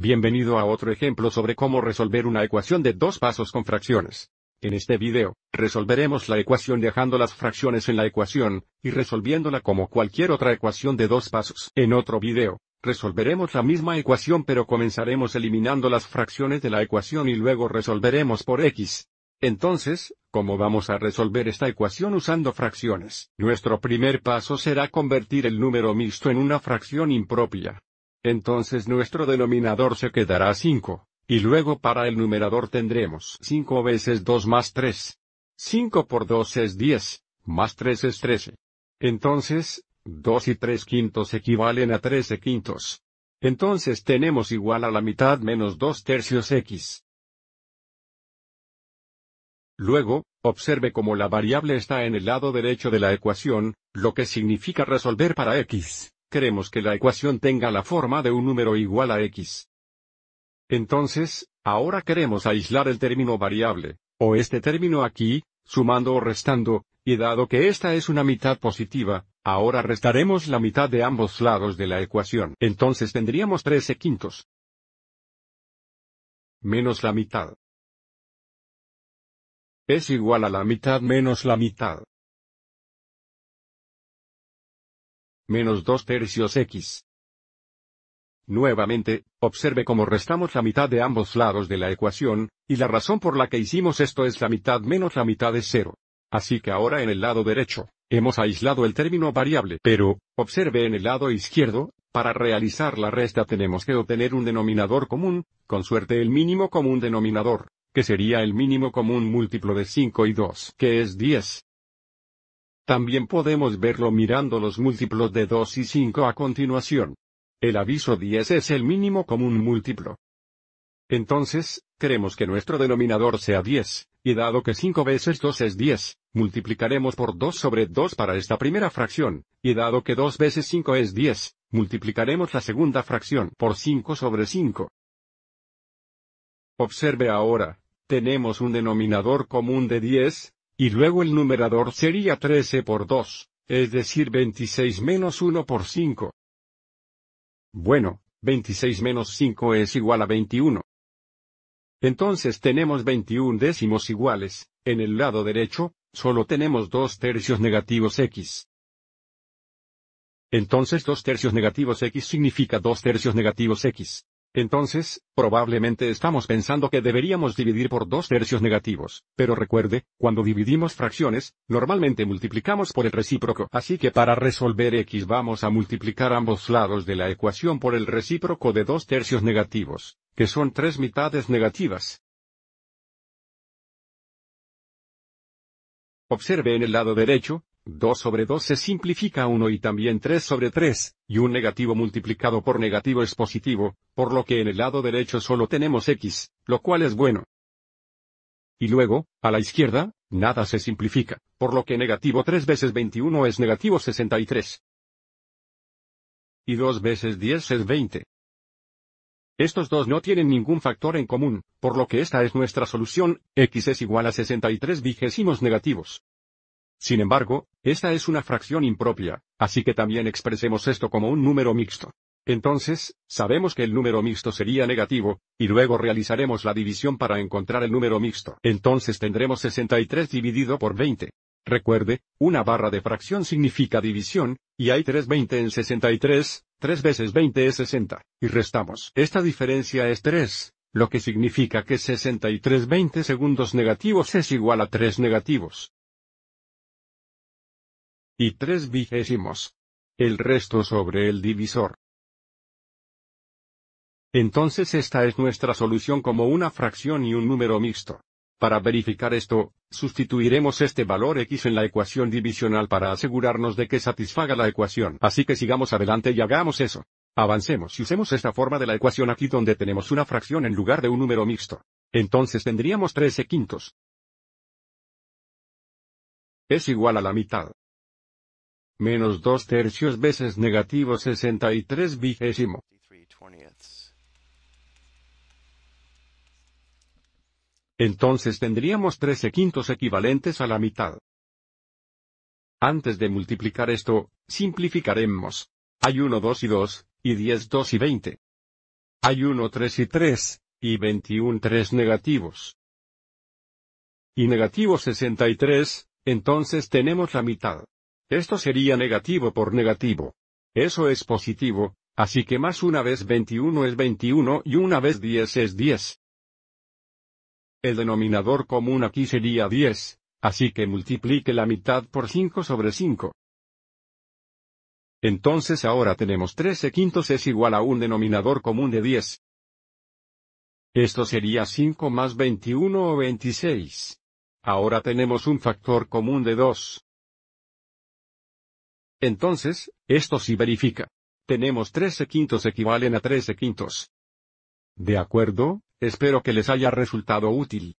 Bienvenido a otro ejemplo sobre cómo resolver una ecuación de dos pasos con fracciones. En este video, resolveremos la ecuación dejando las fracciones en la ecuación, y resolviéndola como cualquier otra ecuación de dos pasos. En otro video, resolveremos la misma ecuación pero comenzaremos eliminando las fracciones de la ecuación y luego resolveremos por x. Entonces, ¿cómo vamos a resolver esta ecuación usando fracciones? Nuestro primer paso será convertir el número mixto en una fracción impropia entonces nuestro denominador se quedará 5, y luego para el numerador tendremos 5 veces 2 más 3. 5 por 2 es 10, más 3 es 13. Entonces, 2 y 3 quintos equivalen a 13 quintos. Entonces tenemos igual a la mitad menos 2 tercios x. Luego, observe como la variable está en el lado derecho de la ecuación, lo que significa resolver para x queremos que la ecuación tenga la forma de un número igual a x. Entonces, ahora queremos aislar el término variable, o este término aquí, sumando o restando, y dado que esta es una mitad positiva, ahora restaremos la mitad de ambos lados de la ecuación. Entonces tendríamos 13 quintos. Menos la mitad. Es igual a la mitad menos la mitad. menos 2 tercios x. Nuevamente, observe cómo restamos la mitad de ambos lados de la ecuación, y la razón por la que hicimos esto es la mitad menos la mitad es cero. Así que ahora en el lado derecho, hemos aislado el término variable, pero, observe en el lado izquierdo, para realizar la resta tenemos que obtener un denominador común, con suerte el mínimo común denominador, que sería el mínimo común múltiplo de 5 y 2, que es 10. También podemos verlo mirando los múltiplos de 2 y 5 a continuación. El aviso 10 es el mínimo común múltiplo. Entonces, queremos que nuestro denominador sea 10, y dado que 5 veces 2 es 10, multiplicaremos por 2 sobre 2 para esta primera fracción, y dado que 2 veces 5 es 10, multiplicaremos la segunda fracción por 5 sobre 5. Observe ahora, tenemos un denominador común de 10, y luego el numerador sería 13 por 2, es decir 26 menos 1 por 5. Bueno, 26 menos 5 es igual a 21. Entonces tenemos 21 décimos iguales, en el lado derecho, solo tenemos 2 tercios negativos x. Entonces 2 tercios negativos x significa 2 tercios negativos x. Entonces, probablemente estamos pensando que deberíamos dividir por dos tercios negativos, pero recuerde, cuando dividimos fracciones, normalmente multiplicamos por el recíproco, así que para resolver x vamos a multiplicar ambos lados de la ecuación por el recíproco de dos tercios negativos, que son tres mitades negativas. Observe en el lado derecho, 2 sobre 2 se simplifica a 1 y también 3 sobre 3, y un negativo multiplicado por negativo es positivo, por lo que en el lado derecho solo tenemos x, lo cual es bueno. Y luego, a la izquierda, nada se simplifica, por lo que negativo 3 veces 21 es negativo 63. Y 2 veces 10 es 20. Estos dos no tienen ningún factor en común, por lo que esta es nuestra solución, x es igual a 63 vigésimos negativos. Sin embargo, esta es una fracción impropia, así que también expresemos esto como un número mixto. Entonces, sabemos que el número mixto sería negativo, y luego realizaremos la división para encontrar el número mixto. Entonces tendremos 63 dividido por 20. Recuerde, una barra de fracción significa división, y hay 320 en 63, 3 veces 20 es 60, y restamos. Esta diferencia es 3, lo que significa que 63 20 segundos negativos es igual a 3 negativos y tres vigésimos. El resto sobre el divisor. Entonces esta es nuestra solución como una fracción y un número mixto. Para verificar esto, sustituiremos este valor x en la ecuación divisional para asegurarnos de que satisfaga la ecuación. Así que sigamos adelante y hagamos eso. Avancemos y usemos esta forma de la ecuación aquí donde tenemos una fracción en lugar de un número mixto. Entonces tendríamos 13 quintos. Es igual a la mitad menos 2 tercios veces negativo 63 vigésimo. Entonces tendríamos 13 quintos equivalentes a la mitad. Antes de multiplicar esto, simplificaremos. Hay 1 2 y 2, y 10 2 y 20. Hay 1 3 y 3, y 21 3 negativos. Y negativo 63, entonces tenemos la mitad. Esto sería negativo por negativo. Eso es positivo, así que más una vez 21 es 21 y una vez 10 es 10. El denominador común aquí sería 10, así que multiplique la mitad por 5 sobre 5. Entonces ahora tenemos 13 quintos es igual a un denominador común de 10. Esto sería 5 más 21 o 26. Ahora tenemos un factor común de 2, entonces, esto sí verifica. Tenemos 13 quintos equivalen a 13 quintos. De acuerdo, espero que les haya resultado útil.